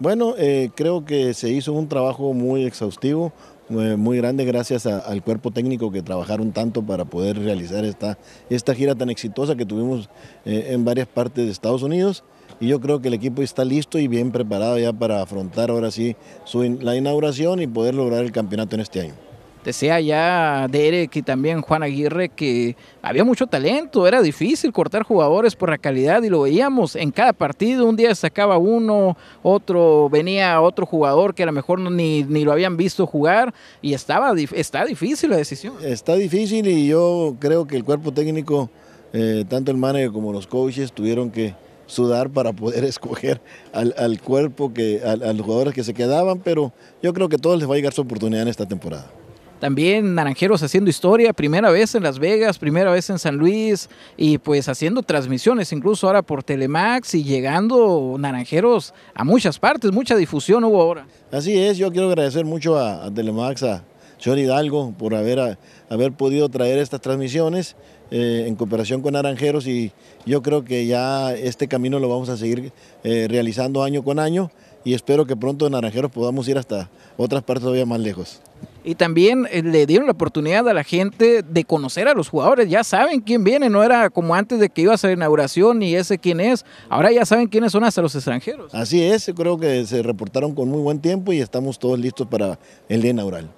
Bueno, eh, creo que se hizo un trabajo muy exhaustivo, eh, muy grande gracias al cuerpo técnico que trabajaron tanto para poder realizar esta, gira tan exitosa que tuvimos eh, en varias partes de Estados Unidos. Y yo creo que el equipo está listo y bien preparado ya para afrontar ahora sí la inauguración y poder lograr el campeonato en este año sea ya Derek y también Juan Aguirre, que había mucho talento, era difícil cortar jugadores por la calidad y lo veíamos en cada partido, un día sacaba uno, otro venía otro jugador que a lo mejor ni, ni lo habían visto jugar y estaba está difícil la decisión. Está difícil y yo creo que el cuerpo técnico, eh, tanto el manager como los coaches tuvieron que sudar para poder escoger al, cuerpo, que, a los jugadores que se quedaban, pero yo creo que todos les va a llegar su oportunidad en esta temporada también Naranjeros haciendo historia, primera vez en Las Vegas, primera vez en San Luis y pues haciendo transmisiones incluso ahora por Telemax y llegando Naranjeros a muchas partes, mucha difusión hubo ahora. Así es, yo quiero agradecer mucho a, Telemax, a Chor Hidalgo por haber, haber podido traer estas transmisiones eh, en cooperación con Naranjeros y yo creo que ya este camino lo vamos a seguir eh, realizando año con año y espero que pronto en Naranjeros podamos ir hasta otras partes todavía más lejos y también eh, le dieron la oportunidad a la gente de conocer a los jugadores. Ya saben quién viene, no era como antes de que iba a ser inauguración y ese quién es. Ahora ya saben quiénes son hasta los extranjeros. Así es, creo que se reportaron con muy buen tiempo y estamos todos listos para el día inaugural.